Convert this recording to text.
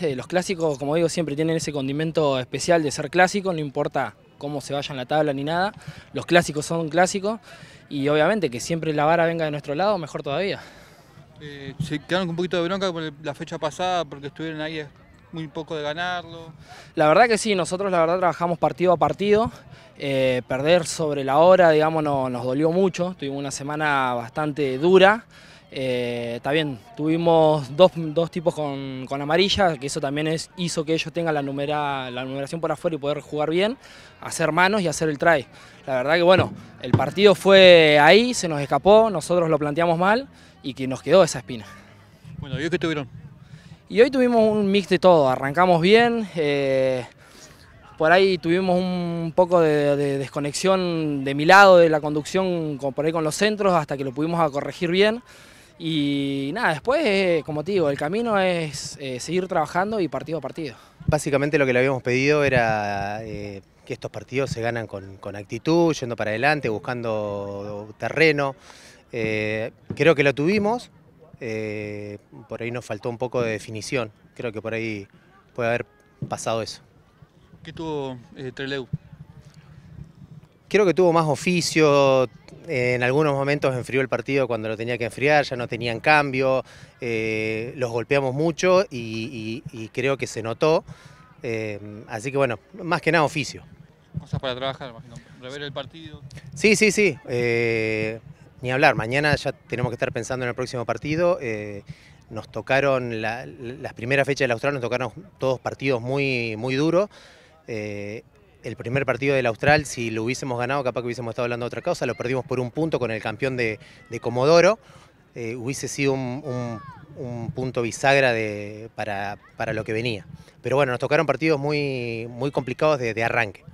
Este, los clásicos, como digo, siempre tienen ese condimento especial de ser clásico, no importa cómo se vaya en la tabla ni nada. Los clásicos son clásicos y obviamente que siempre la vara venga de nuestro lado, mejor todavía. Eh, se quedaron con un poquito de bronca con la fecha pasada porque estuvieron ahí muy poco de ganarlo. La verdad que sí, nosotros la verdad trabajamos partido a partido. Eh, perder sobre la hora, digamos, nos dolió mucho. Tuvimos una semana bastante dura. Eh, está bien, tuvimos dos, tipos con, con, amarilla, que eso también es, hizo que ellos tengan la, la numeración por afuera y poder jugar bien, hacer manos y hacer el try. La verdad que bueno, el partido fue ahí, se nos escapó, nosotros lo planteamos mal y que nos quedó esa espina. Bueno, ¿y hoy qué tuvieron? Y hoy tuvimos un mix de todo, arrancamos bien, eh, por ahí tuvimos un poco de, de, desconexión de mi lado, de la conducción, por ahí con los centros, hasta que lo pudimos corregir bien. Y nada, después, eh, como te digo, el camino es eh, seguir trabajando y partido a partido. Básicamente lo que le habíamos pedido era eh, que estos partidos se ganan con, con actitud, yendo para adelante, buscando terreno. creo que lo tuvimos, por ahí nos faltó un poco de definición. Creo que por ahí puede haber pasado eso. ¿Qué tuvo Treleu? Creo que tuvo más oficio, en algunos momentos enfrió el partido cuando lo tenía que enfriar, ya no tenían cambio, eh, los golpeamos mucho y, creo que se notó. Eh, así que bueno, más que nada oficio. Cosas para trabajar, imagino. Rever el partido. Sí, sí, sí. Eh, ni hablar, mañana ya tenemos que estar pensando en el próximo partido. nos tocaron las primeras fechas la Austral, nos tocaron todos partidos muy, muy duros el primer partido del Austral, si lo hubiésemos ganado, capaz que hubiésemos estado hablando de otra cosa, lo perdimos por un punto con el campeón de, Comodoro, eh, hubiese sido un, punto bisagra para, lo que venía. Pero bueno, nos tocaron partidos muy, complicados de arranque.